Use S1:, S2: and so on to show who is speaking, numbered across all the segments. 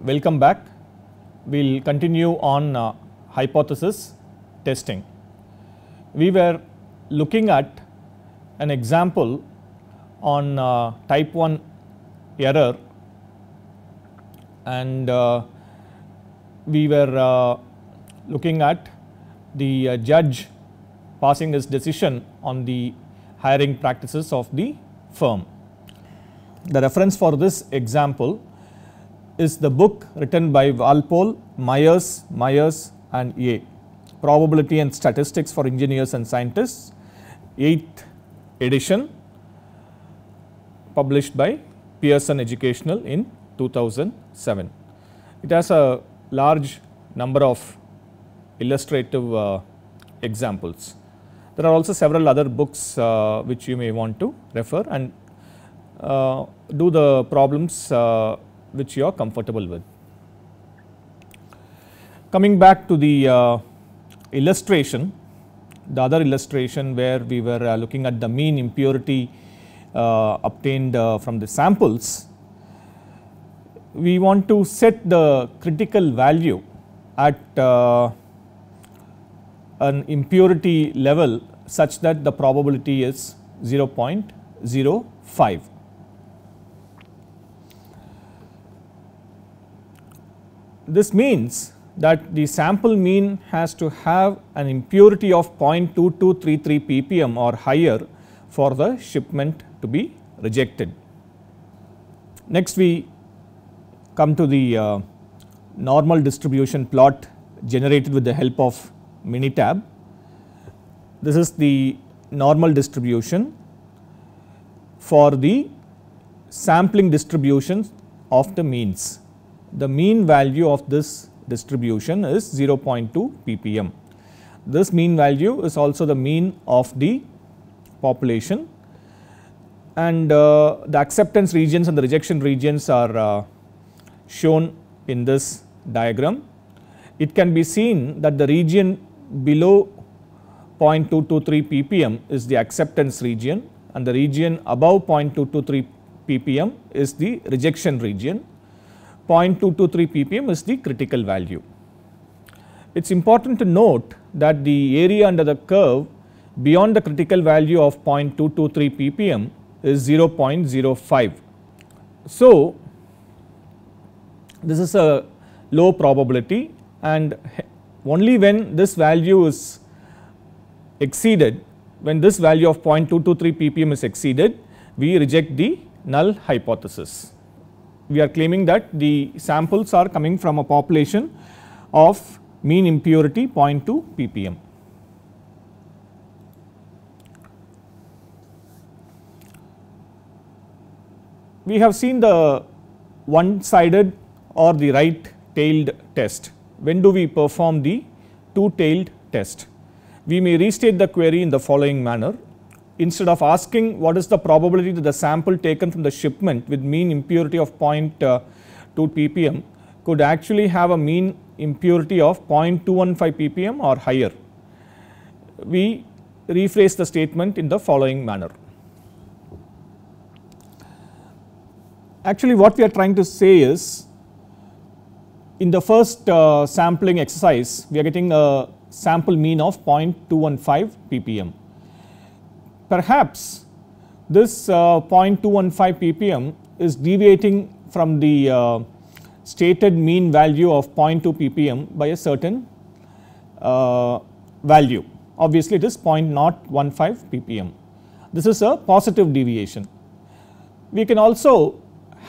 S1: Welcome back. We will continue on uh, hypothesis testing. We were looking at an example on uh, type 1 error and uh, we were uh, looking at the uh, judge passing his decision on the hiring practices of the firm. The reference for this example is the book written by Walpole, Myers, Myers and Ye, Probability and Statistics for Engineers and Scientists, 8th edition published by Pearson Educational in 2007. It has a large number of illustrative uh, examples. There are also several other books uh, which you may want to refer and uh, do the problems uh, which you are comfortable with. Coming back to the uh, illustration, the other illustration where we were uh, looking at the mean impurity obtained from the samples we want to set the critical value at uh, an impurity level such that the probability is 0.05. This means that the sample mean has to have an impurity of 0.2233 ppm or higher for the shipment to be rejected. Next we come to the uh, normal distribution plot generated with the help of Minitab. This is the normal distribution for the sampling distributions of the means. The mean value of this distribution is 0.2 ppm. This mean value is also the mean of the population and uh, the acceptance regions and the rejection regions are uh, shown in this diagram. It can be seen that the region below 0.223 ppm is the acceptance region and the region above 0.223 ppm is the rejection region. 0.223 ppm is the critical value. It is important to note that the area under the curve beyond the critical value of 0.223 ppm is 0.05. So, this is a low probability and only when this value is exceeded, when this value of 0.223 ppm is exceeded, we reject the null hypothesis. We are claiming that the samples are coming from a population of mean impurity 0.2 ppm. We have seen the one sided or the right tailed test. When do we perform the two tailed test? We may restate the query in the following manner. Instead of asking what is the probability that the sample taken from the shipment with mean impurity of uh, 0.2 ppm could actually have a mean impurity of 0.215 ppm or higher. We rephrase the statement in the following manner. Actually what we are trying to say is in the first uh, sampling exercise, we are getting a sample mean of 0.215 ppm. Perhaps this uh, 0.215 ppm is deviating from the uh, stated mean value of 0.2 ppm by a certain uh, value. Obviously, it is 0.015 ppm. This is a positive deviation. We can also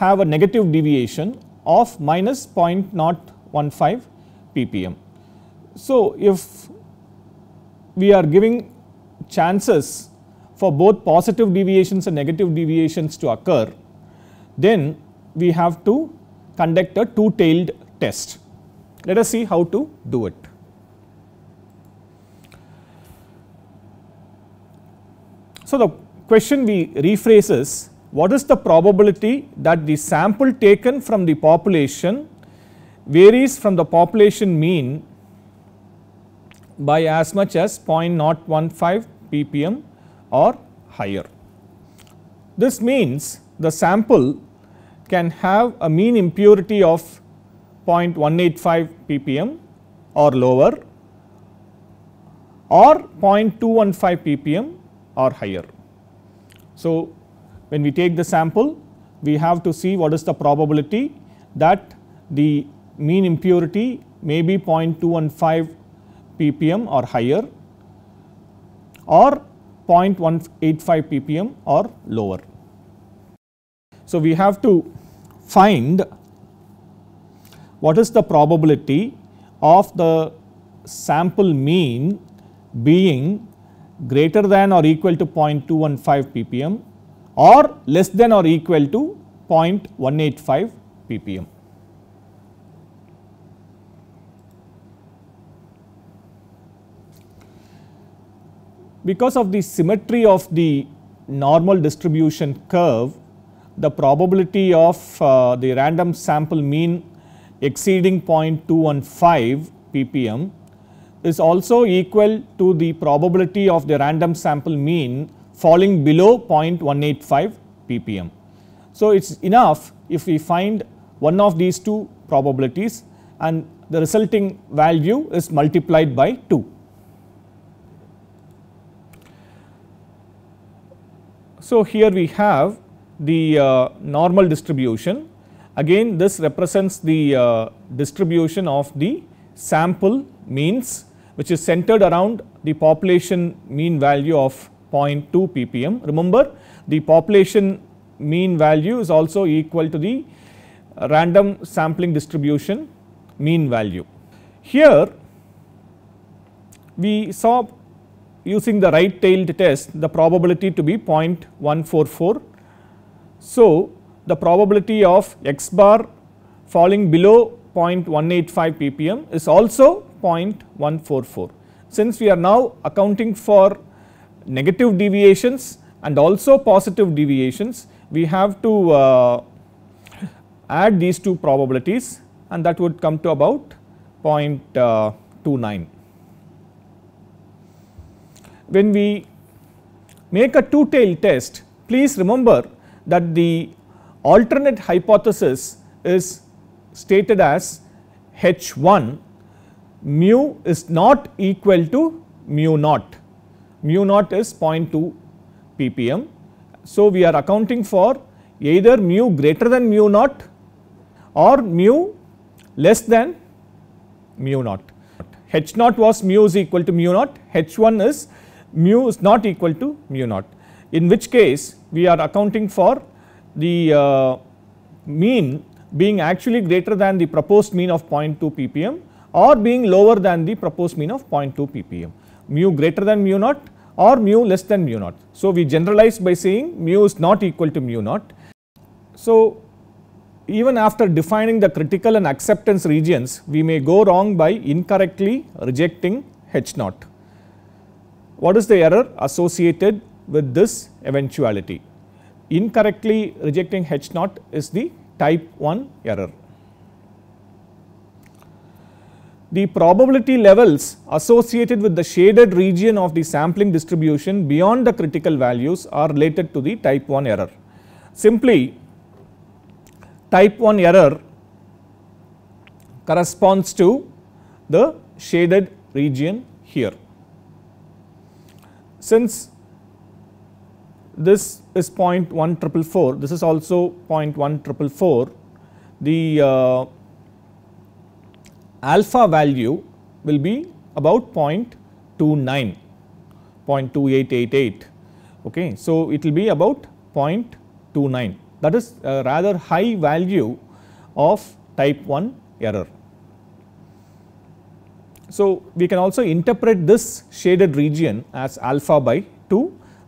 S1: have a negative deviation of minus 0.0 0.15 ppm. So, if we are giving chances for both positive deviations and negative deviations to occur, then we have to conduct a two-tailed test. Let us see how to do it. So, the question we rephrase is what is the probability that the sample taken from the population varies from the population mean by as much as 0.015 ppm or higher. This means the sample can have a mean impurity of 0.185 ppm or lower or 0.215 ppm or higher. So, when we take the sample we have to see what is the probability that the mean impurity may be 0.215 ppm or higher or 0.185 ppm or lower. So, we have to find what is the probability of the sample mean being greater than or equal to 0.215 ppm or less than or equal to 0.185 ppm. because of the symmetry of the normal distribution curve, the probability of uh, the random sample mean exceeding 0.215 ppm is also equal to the probability of the random sample mean falling below 0.185 ppm. So, it is enough if we find one of these two probabilities and the resulting value is multiplied by 2. So, here we have the uh, normal distribution again this represents the uh, distribution of the sample means which is centered around the population mean value of 0.2 ppm. Remember the population mean value is also equal to the random sampling distribution mean value. Here we saw using the right tailed test the probability to be 0.144. So, the probability of x bar falling below 0.185 ppm is also 0.144. Since we are now accounting for negative deviations and also positive deviations, we have to uh, add these two probabilities and that would come to about uh, 0.29 when we make a two tail test, please remember that the alternate hypothesis is stated as H1 mu is not equal to mu naught, mu naught is 0.2 ppm. So, we are accounting for either mu greater than mu naught or mu less than mu naught. H naught was mu is equal to mu naught, H1 is mu is not equal to mu naught in which case we are accounting for the uh, mean being actually greater than the proposed mean of 0.2 ppm or being lower than the proposed mean of 0.2 ppm mu greater than mu naught or mu less than mu naught. So, we generalize by saying mu is not equal to mu naught. So, even after defining the critical and acceptance regions we may go wrong by incorrectly rejecting H naught what is the error associated with this eventuality. Incorrectly rejecting H 0 is the type 1 error. The probability levels associated with the shaded region of the sampling distribution beyond the critical values are related to the type 1 error. Simply type 1 error corresponds to the shaded region here. Since this is 0.144, this is also 0.144. the uh, alpha value will be about 0.29, 0.2888. Okay. So, it will be about 0.29 that is a rather high value of type 1 error. So, we can also interpret this shaded region as alpha by 2.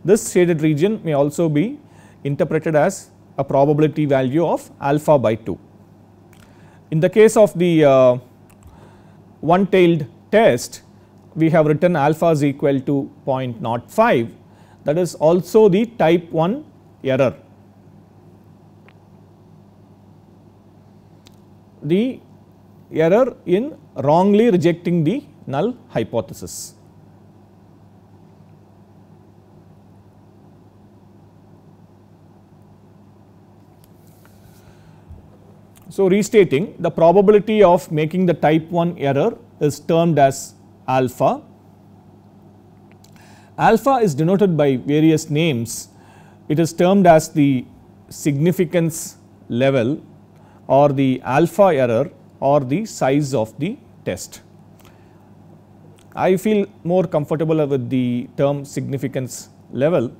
S1: This shaded region may also be interpreted as a probability value of alpha by 2. In the case of the uh, one tailed test, we have written alpha is equal to 0.05 that is also the type 1 error. The error in wrongly rejecting the null hypothesis. So, restating the probability of making the type 1 error is termed as alpha. Alpha is denoted by various names. It is termed as the significance level or the alpha error or the size of the test. I feel more comfortable with the term significance level.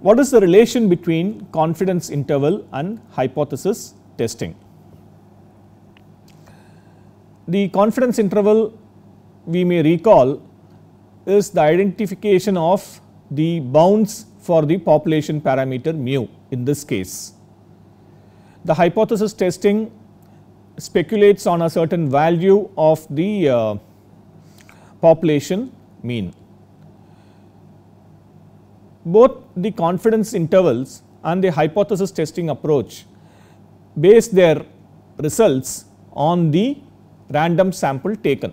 S1: What is the relation between confidence interval and hypothesis testing? The confidence interval we may recall is the identification of the bounds for the population parameter mu in this case. The hypothesis testing speculates on a certain value of the uh, population mean. Both the confidence intervals and the hypothesis testing approach base their results on the random sample taken.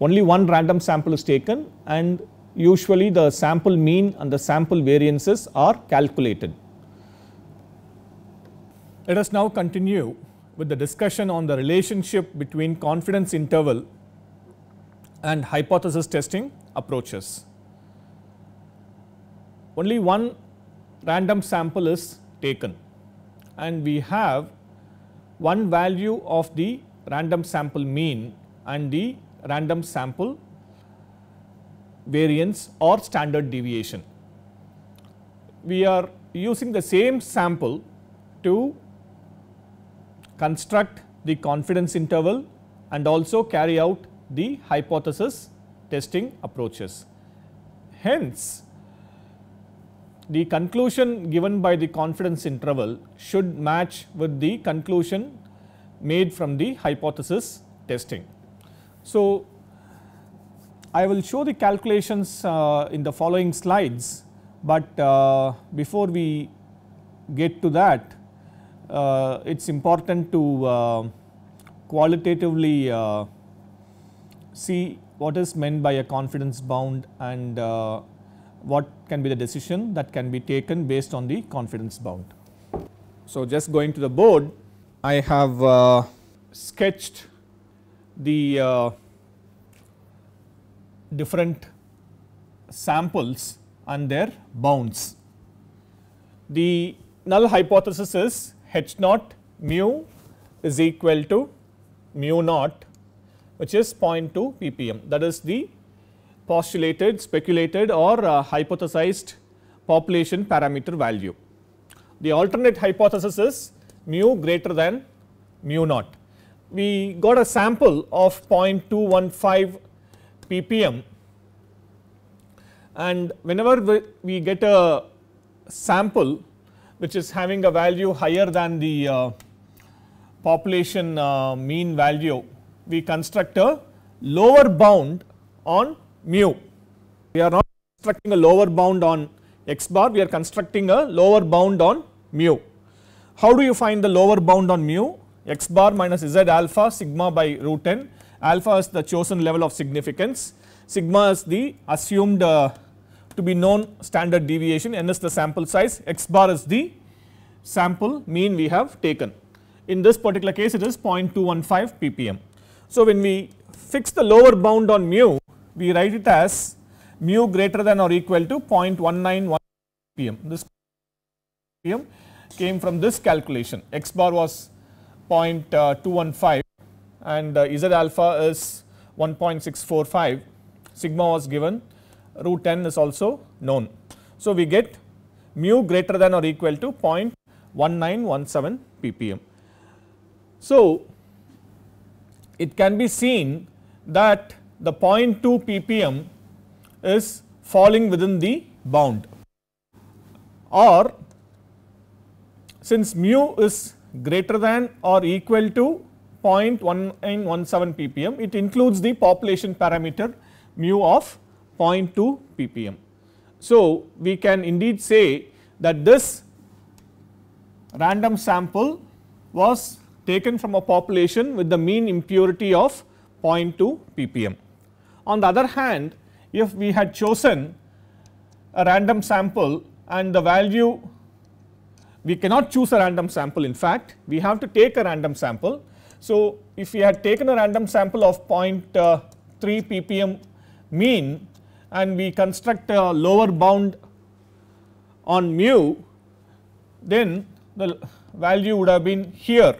S1: Only one random sample is taken and usually the sample mean and the sample variances are calculated. Let us now continue with the discussion on the relationship between confidence interval and hypothesis testing approaches. Only one random sample is taken and we have one value of the random sample mean and the random sample variance or standard deviation. We are using the same sample to construct the confidence interval and also carry out the hypothesis testing approaches. Hence, the conclusion given by the confidence interval should match with the conclusion made from the hypothesis testing. So, I will show the calculations uh, in the following slides, but uh, before we get to that uh, it is important to uh, qualitatively uh, see what is meant by a confidence bound and what can be the decision that can be taken based on the confidence bound. So, just going to the board I have uh, sketched the uh, different samples and their bounds. The null hypothesis is H naught mu is equal to mu naught which is 0.2 ppm that is the postulated speculated or uh, hypothesized population parameter value. The alternate hypothesis is mu greater than mu naught. We got a sample of 0.215 ppm and whenever we, we get a sample which is having a value higher than the uh, population uh, mean value, we construct a lower bound on mu. We are not constructing a lower bound on x bar, we are constructing a lower bound on mu. How do you find the lower bound on mu? x bar minus z alpha sigma by root n. Alpha is the chosen level of significance, sigma is the assumed uh, to be known standard deviation n is the sample size x bar is the sample mean we have taken. In this particular case it is 0.215 ppm. So, when we fix the lower bound on mu we write it as mu greater than or equal to 0.191 ppm. This ppm came from this calculation x bar was 0.215 and uh, z alpha is 1.645 sigma was given root 10 is also known. So, we get mu greater than or equal to 0.1917 ppm. So, it can be seen that the 0.2 ppm is falling within the bound or since mu is greater than or equal to 0.1917 ppm, it includes the population parameter mu of 0.2 ppm. So, we can indeed say that this random sample was taken from a population with the mean impurity of 0.2 ppm. On the other hand, if we had chosen a random sample and the value we cannot choose a random sample in fact we have to take a random sample. So, if we had taken a random sample of uh, 0.3 ppm mean and we construct a lower bound on mu, then the value would have been here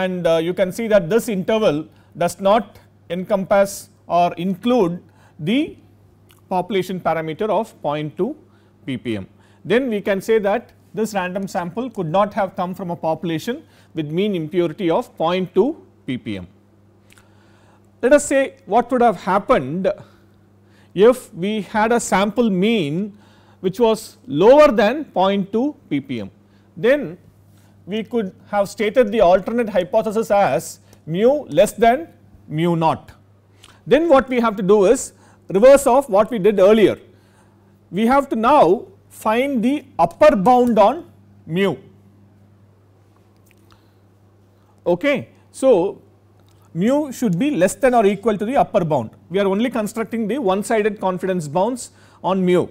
S1: and uh, you can see that this interval does not encompass or include the population parameter of 0.2 ppm. Then we can say that this random sample could not have come from a population with mean impurity of 0.2 ppm. Let us say what would have happened if we had a sample mean which was lower than 0.2 ppm. Then we could have stated the alternate hypothesis as mu less than mu naught. Then what we have to do is reverse of what we did earlier. We have to now find the upper bound on mu. Okay. So, mu should be less than or equal to the upper bound. We are only constructing the one sided confidence bounds on mu.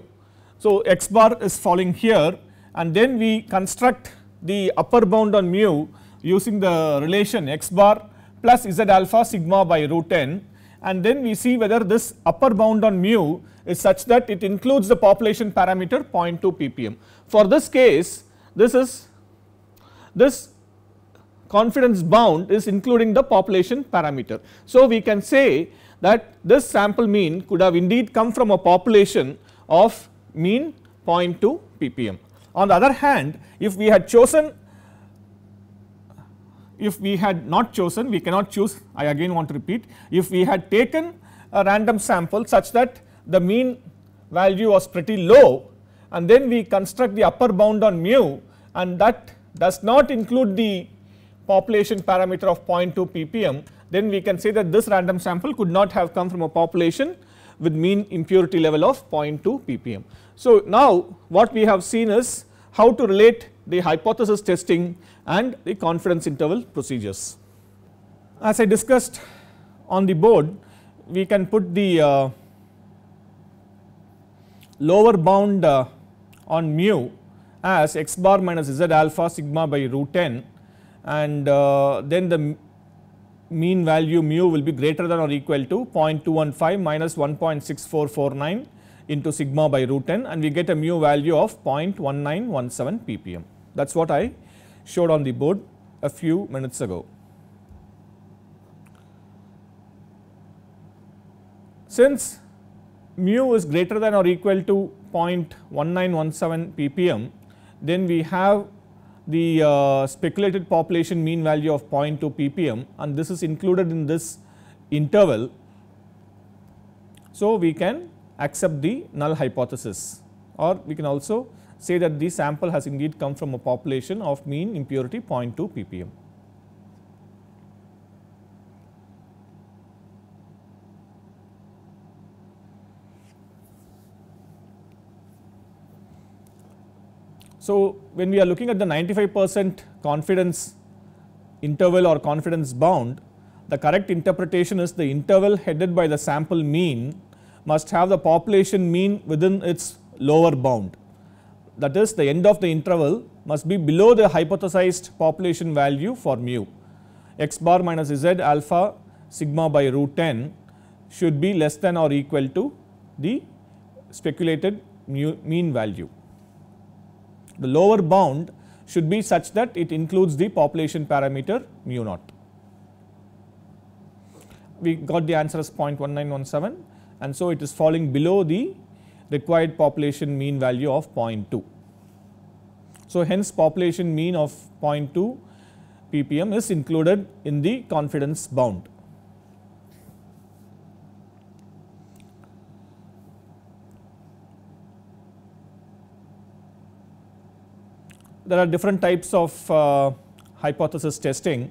S1: So, x bar is falling here and then we construct the upper bound on mu using the relation x bar plus z alpha sigma by root n and then we see whether this upper bound on mu is such that it includes the population parameter 0.2 ppm. For this case this is this confidence bound is including the population parameter. So, we can say that this sample mean could have indeed come from a population of mean 0.2 ppm. On the other hand, if we had chosen if we had not chosen we cannot choose I again want to repeat if we had taken a random sample such that the mean value was pretty low and then we construct the upper bound on mu and that does not include the population parameter of 0.2 ppm, then we can say that this random sample could not have come from a population with mean impurity level of 0.2 ppm. So, now what we have seen is how to relate the hypothesis testing and the confidence interval procedures. As I discussed on the board, we can put the uh, lower bound uh, on mu as x bar minus z alpha sigma by root n and uh, then the mean value mu will be greater than or equal to 0.215 minus 1.6449 into sigma by root 10 and we get a mu value of 0.1917 ppm. That is what I showed on the board a few minutes ago. Since mu is greater than or equal to 0.1917 ppm, then we have the uh, speculated population mean value of 0.2 ppm and this is included in this interval. So, we can accept the null hypothesis or we can also say that the sample has indeed come from a population of mean impurity 0.2 ppm. So, when we are looking at the 95 percent confidence interval or confidence bound, the correct interpretation is the interval headed by the sample mean must have the population mean within its lower bound. That is the end of the interval must be below the hypothesized population value for mu x bar minus z alpha sigma by root 10 should be less than or equal to the speculated mean value the lower bound should be such that it includes the population parameter mu naught. We got the answer as 0.1917 and so it is falling below the required population mean value of 0.2. So, hence population mean of 0.2 ppm is included in the confidence bound. there are different types of uh, hypothesis testing.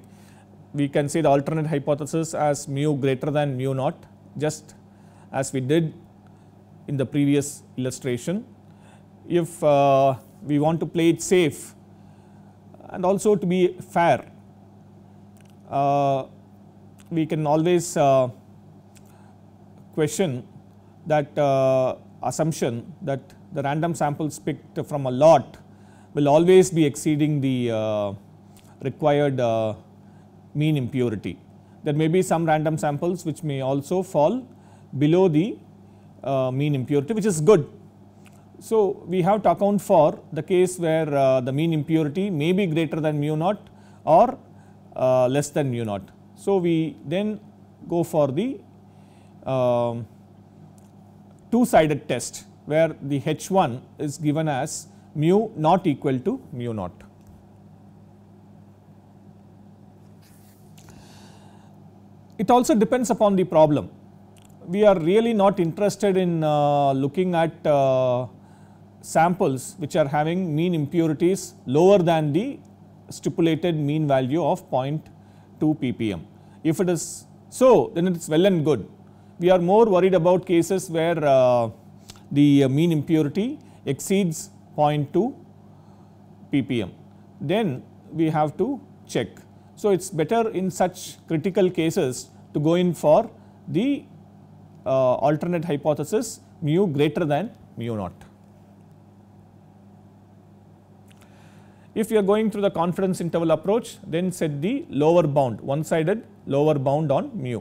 S1: We can see the alternate hypothesis as mu greater than mu naught just as we did in the previous illustration. If uh, we want to play it safe and also to be fair, uh, we can always uh, question that uh, assumption that the random samples picked from a lot will always be exceeding the uh, required uh, mean impurity. There may be some random samples which may also fall below the uh, mean impurity which is good. So, we have to account for the case where the mean impurity may be greater than mu naught or less than mu naught. So, we then go for the um, two sided test where the H1 is given as mu not equal to mu naught. It also depends upon the problem. We are really not interested in uh, looking at uh, samples which are having mean impurities lower than the stipulated mean value of 0.2 ppm. If it is so, then it is well and good. We are more worried about cases where uh, the uh, mean impurity exceeds 0.2 ppm. Then we have to check. So, it is better in such critical cases to go in for the uh, alternate hypothesis mu greater than mu naught. If you are going through the confidence interval approach then set the lower bound one sided lower bound on mu.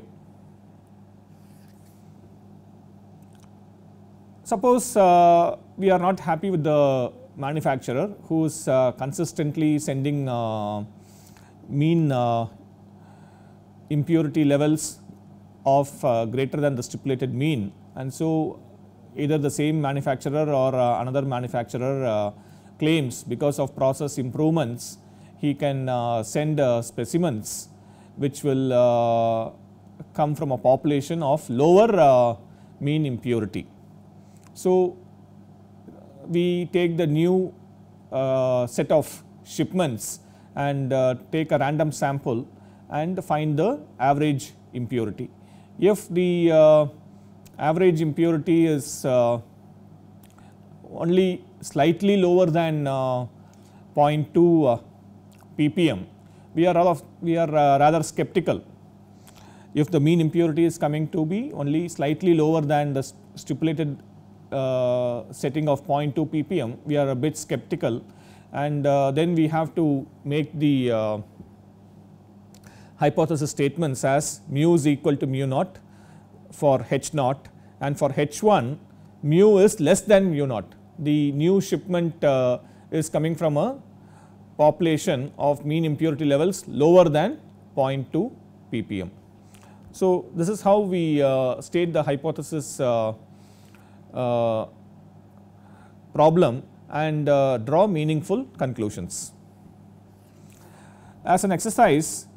S1: Suppose uh, we are not happy with the manufacturer who is uh, consistently sending uh, mean uh, impurity levels of greater than the stipulated mean and so either the same manufacturer or another manufacturer claims because of process improvements he can send specimens which will come from a population of lower mean impurity. So, we take the new uh, set of shipments and uh, take a random sample and find the average impurity. If the uh, average impurity is uh, only slightly lower than uh, 0.2 uh, ppm, we are, of, we are rather skeptical if the mean impurity is coming to be only slightly lower than the stipulated uh, setting of 0.2 ppm, we are a bit skeptical and uh, then we have to make the uh, hypothesis statements as mu is equal to mu naught for H naught and for H1 mu is less than mu naught. The new shipment uh, is coming from a population of mean impurity levels lower than 0.2 ppm. So, this is how we uh, state the hypothesis uh, uh, problem and uh, draw meaningful conclusions. As an exercise,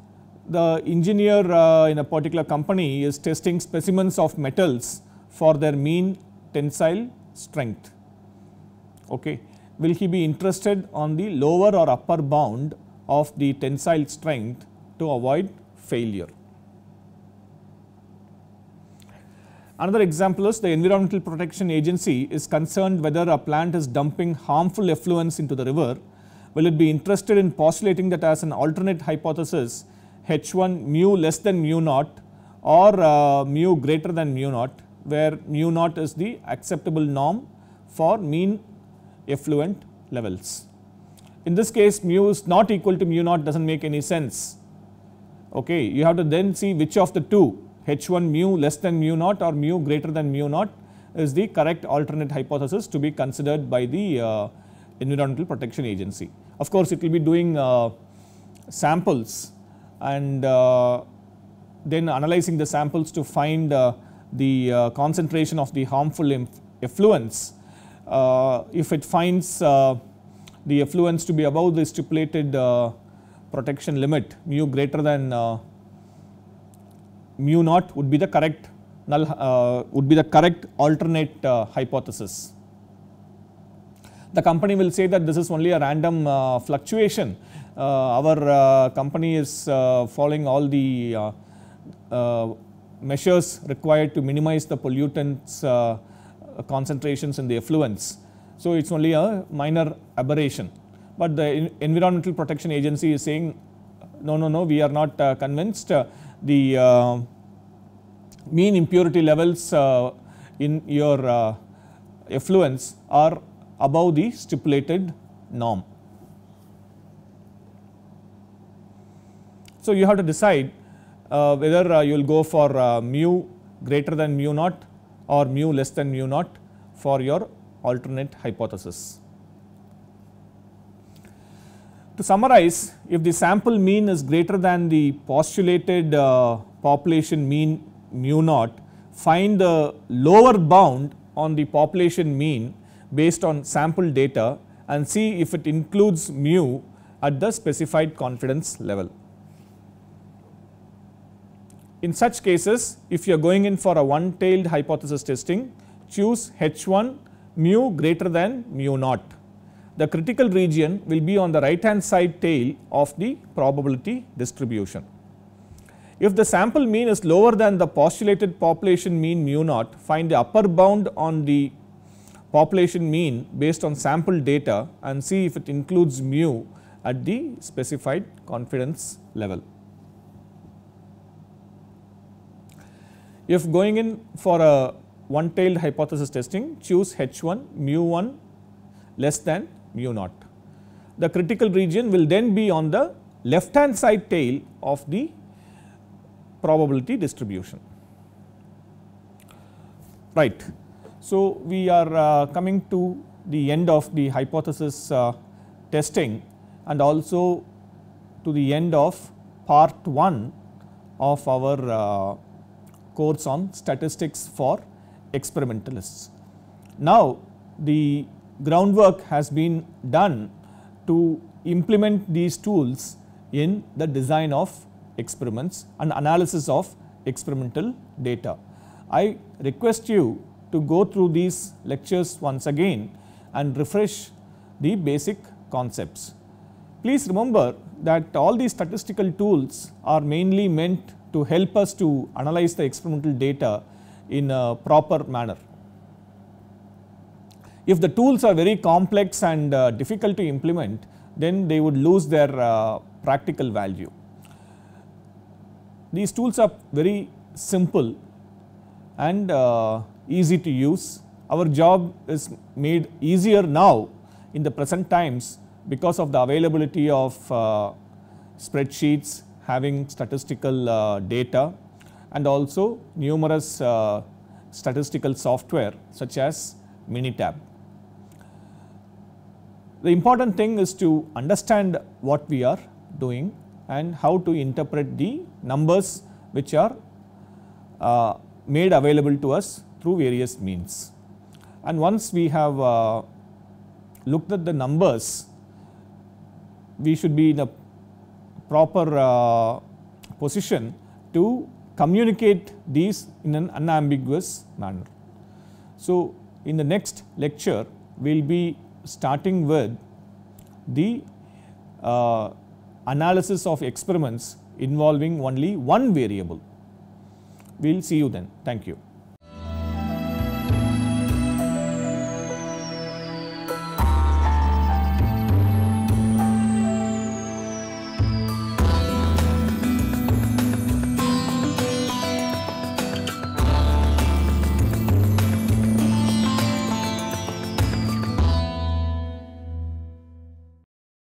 S1: the engineer uh, in a particular company is testing specimens of metals for their mean tensile strength. Okay. Will he be interested on the lower or upper bound of the tensile strength to avoid failure? Another example is the Environmental Protection Agency is concerned whether a plant is dumping harmful effluents into the river. Will it be interested in postulating that as an alternate hypothesis H1 mu less than mu naught or uh, mu greater than mu naught where mu naught is the acceptable norm for mean effluent levels. In this case mu is not equal to mu naught does not make any sense. Okay, you have to then see which of the two H1 mu less than mu naught or mu greater than mu naught is the correct alternate hypothesis to be considered by the uh, Environmental Protection Agency. Of course, it will be doing uh, samples and uh, then analyzing the samples to find uh, the uh, concentration of the harmful effluents. Uh, if it finds the effluents to be above the stipulated protection limit mu greater than mu naught would be the correct null uh, would be the correct alternate uh, hypothesis. The company will say that this is only a random uh, fluctuation. Uh, our uh, company is uh, following all the measures required to minimize the pollutants concentrations in the effluents. So it's only a minor aberration. But the Environmental Protection Agency is saying, no, no, no, we are not convinced the um, mean impurity levels uh, in your uh, effluents are above the stipulated norm. So, you have to decide uh, whether uh, you will go for uh, mu greater than mu naught or mu less than mu naught for your alternate hypothesis. To summarize, if the sample mean is greater than the postulated uh, population mean mu naught, find the lower bound on the population mean based on sample data and see if it includes mu at the specified confidence level. In such cases, if you are going in for a one tailed hypothesis testing, choose H1 mu greater than mu naught the critical region will be on the right hand side tail of the probability distribution. If the sample mean is lower than the postulated population mean mu naught, find the upper bound on the population mean based on sample data and see if it includes mu at the specified confidence level. If going in for a one tailed hypothesis testing, choose H1 mu 1 less than mu naught. The critical region will then be on the left hand side tail of the probability distribution. Right. So, we are uh, coming to the end of the hypothesis uh, testing and also to the end of part 1 of our uh, course on statistics for experimentalists. Now, the groundwork has been done to implement these tools in the design of experiments and analysis of experimental data. I request you to go through these lectures once again and refresh the basic concepts. Please remember that all these statistical tools are mainly meant to help us to analyze the experimental data in a proper manner. If the tools are very complex and uh, difficult to implement, then they would lose their uh, practical value. These tools are very simple and uh, easy to use. Our job is made easier now in the present times because of the availability of uh, spreadsheets having statistical uh, data and also numerous uh, statistical software such as Minitab. The important thing is to understand what we are doing and how to interpret the numbers which are uh, made available to us through various means. And once we have uh, looked at the numbers, we should be in a proper uh, position to communicate these in an unambiguous manner. So, in the next lecture we will be starting with the uh, analysis of experiments involving only one variable. We will see you then. Thank you.